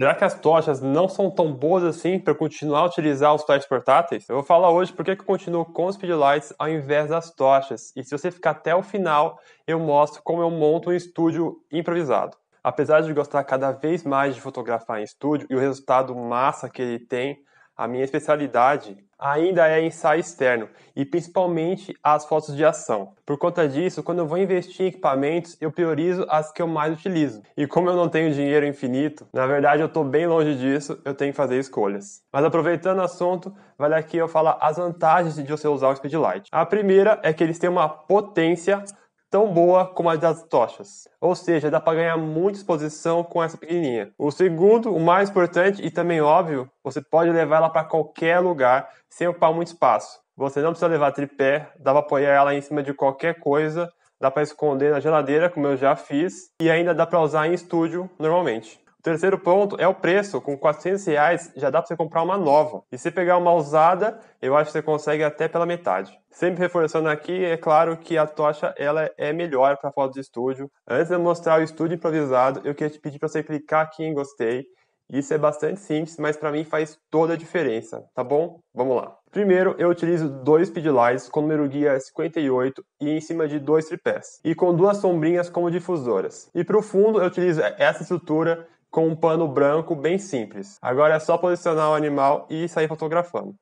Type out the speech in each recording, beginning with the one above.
Será que as tochas não são tão boas assim para continuar a utilizar os flashes portáteis? Eu vou falar hoje por que eu continuo com os speedlights ao invés das tochas. E se você ficar até o final, eu mostro como eu monto um estúdio improvisado. Apesar de gostar cada vez mais de fotografar em estúdio e o resultado massa que ele tem, a minha especialidade ainda é ensaio externo e principalmente as fotos de ação. Por conta disso, quando eu vou investir em equipamentos, eu priorizo as que eu mais utilizo. E como eu não tenho dinheiro infinito, na verdade eu estou bem longe disso, eu tenho que fazer escolhas. Mas aproveitando o assunto, vale aqui eu falar as vantagens de você usar o Speedlight. A primeira é que eles têm uma potência tão boa como a das tochas. Ou seja, dá para ganhar muita exposição com essa pequenininha. O segundo, o mais importante e também óbvio, você pode levar ela para qualquer lugar sem ocupar muito espaço. Você não precisa levar tripé, dá para apoiar ela em cima de qualquer coisa, dá para esconder na geladeira, como eu já fiz, e ainda dá para usar em estúdio normalmente. Terceiro ponto é o preço. Com 400 reais já dá para você comprar uma nova. E se pegar uma usada, eu acho que você consegue até pela metade. Sempre reforçando aqui, é claro que a tocha ela é melhor para fotos de estúdio. Antes de eu mostrar o estúdio improvisado, eu queria te pedir para você clicar aqui em gostei. Isso é bastante simples, mas para mim faz toda a diferença, tá bom? Vamos lá. Primeiro, eu utilizo dois speedlights com número guia 58 e em cima de dois tripés, e com duas sombrinhas como difusoras. E para o fundo, eu utilizo essa estrutura com um pano branco bem simples. Agora é só posicionar o animal e sair fotografando.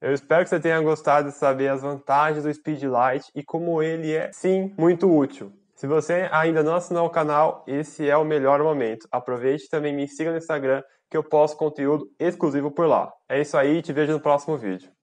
Eu espero que você tenha gostado de saber as vantagens do Speed Light e como ele é, sim, muito útil. Se você ainda não assinou o canal, esse é o melhor momento. Aproveite e também me siga no Instagram, que eu posto conteúdo exclusivo por lá. É isso aí, te vejo no próximo vídeo.